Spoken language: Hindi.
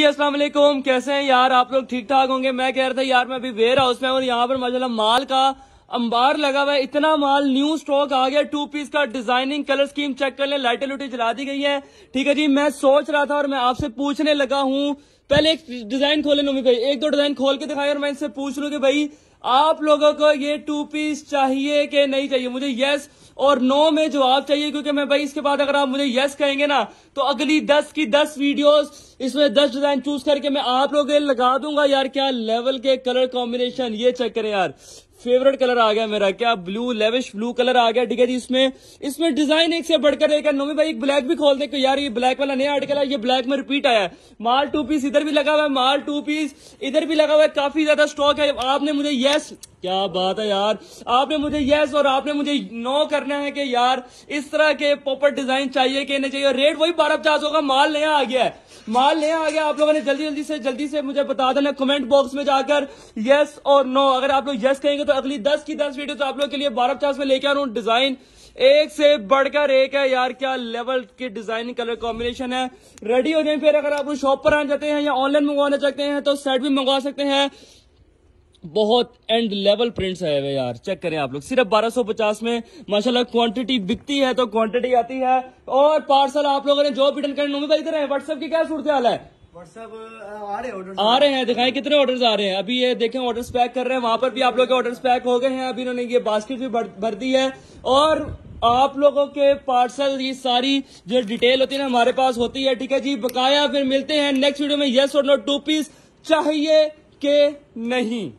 जी वालेकुम कैसे हैं यार आप लोग ठीक ठाक होंगे मैं कह रहा था यार मैं अभी वेयर हाउस में और यहाँ पर माशाला माल का अंबार लगा हुआ है इतना माल न्यू स्टॉक आ गया टू पीस का डिजाइनिंग कलर स्कीम चेक कर ले लाइटें लुटी जला दी गई है ठीक है जी मैं सोच रहा था और मैं आपसे पूछने लगा हूँ पहले एक डिजाइन खोले नोमी भाई एक दो डिजाइन खोल के दिखाई और मैं इनसे पूछ लू की भाई आप लोगों को ये टू पीस चाहिए कि नहीं चाहिए मुझे यस और नो में जवाब चाहिए क्योंकि मैं भाई इसके बाद अगर आप मुझे यस कहेंगे ना तो अगली दस की दस वीडियोस इसमें दस डिजाइन चूज करके मैं आप लोगों के लगा दूंगा यार क्या लेवल के कलर कॉम्बिनेशन ये चेक करें यार फेवरेट कलर आ गया मेरा क्या ब्लू लेविश ब्लू कलर आ गया ठीक है जी इसमें इसमें डिजाइन एक से बढ़कर एक नोमी भाई एक ब्लैक भी खोल दे यार ये ब्लैक वाला नया आर्टिकल है ये ब्लैक में रिपीट आया है माल टू पीस इधर भी लगा हुआ है माल टू पीस इधर भी लगा हुआ है काफी ज्यादा स्टॉक है आपने मुझे यस क्या बात है यार आपने मुझे यस और आपने मुझे नो करना है कि यार इस तरह के पॉपर डिजाइन चाहिए कि नहीं चाहिए रेट वही बारह पचास होगा माल नया आ गया है माल नया आ गया आप लोगों ने जल्दी जल्दी से जल्दी से मुझे बता देना कमेंट बॉक्स में जाकर यस और नो अगर आप लोग यस कहेंगे तो अगली दस की दस वीडियो तो आप लोग के लिए बारह पचास में लेके आ रहा हूँ डिजाइन एक से बढ़कर एक है यार क्या लेवल के डिजाइन कलर कॉम्बिनेशन है रेडी हो जाए फिर अगर आप शॉप पर आ जाते हैं या ऑनलाइन मंगवाना चाहते हैं तो सेट भी मंगवा सकते हैं बहुत एंड लेवल प्रिंट्स आए हुए यार चेक करें आप लोग सिर्फ 1250 में माशाल्लाह क्वांटिटी बिकती है तो क्वांटिटी आती है और पार्सल आप लोगों ने जो भी डन करें भाई करें व्हाट्सएप की क्या सूरत हाल है व्हाट्सएप आ रहे हैं दिखाएं कितने ऑर्डर्स आ रहे हैं अभी ये देखें ऑर्डर्स पैक कर रहे हैं वहां पर भी आप लोग के ऑर्डर्स पैक हो गए हैं अभी इन्होंने ये बास्केट भी भर दी है और आप लोगों के पार्सल ये सारी जो डिटेल होती है ना हमारे पास होती है ठीक है जी बकाया फिर मिलते हैं नेक्स्ट वीडियो में यस और नो टू पीस चाहिए के नहीं